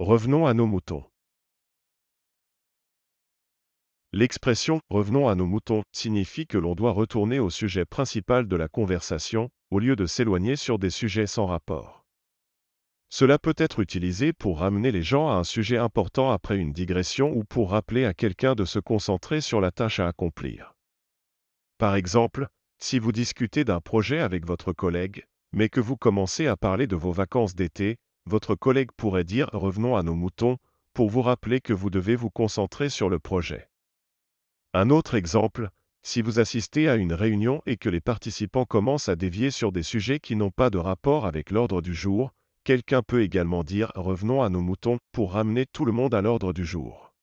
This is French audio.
Revenons à nos moutons. L'expression revenons à nos moutons signifie que l'on doit retourner au sujet principal de la conversation, au lieu de s'éloigner sur des sujets sans rapport. Cela peut être utilisé pour ramener les gens à un sujet important après une digression ou pour rappeler à quelqu'un de se concentrer sur la tâche à accomplir. Par exemple, si vous discutez d'un projet avec votre collègue, mais que vous commencez à parler de vos vacances d'été, votre collègue pourrait dire revenons à nos moutons pour vous rappeler que vous devez vous concentrer sur le projet. Un autre exemple, si vous assistez à une réunion et que les participants commencent à dévier sur des sujets qui n'ont pas de rapport avec l'ordre du jour, quelqu'un peut également dire revenons à nos moutons pour ramener tout le monde à l'ordre du jour.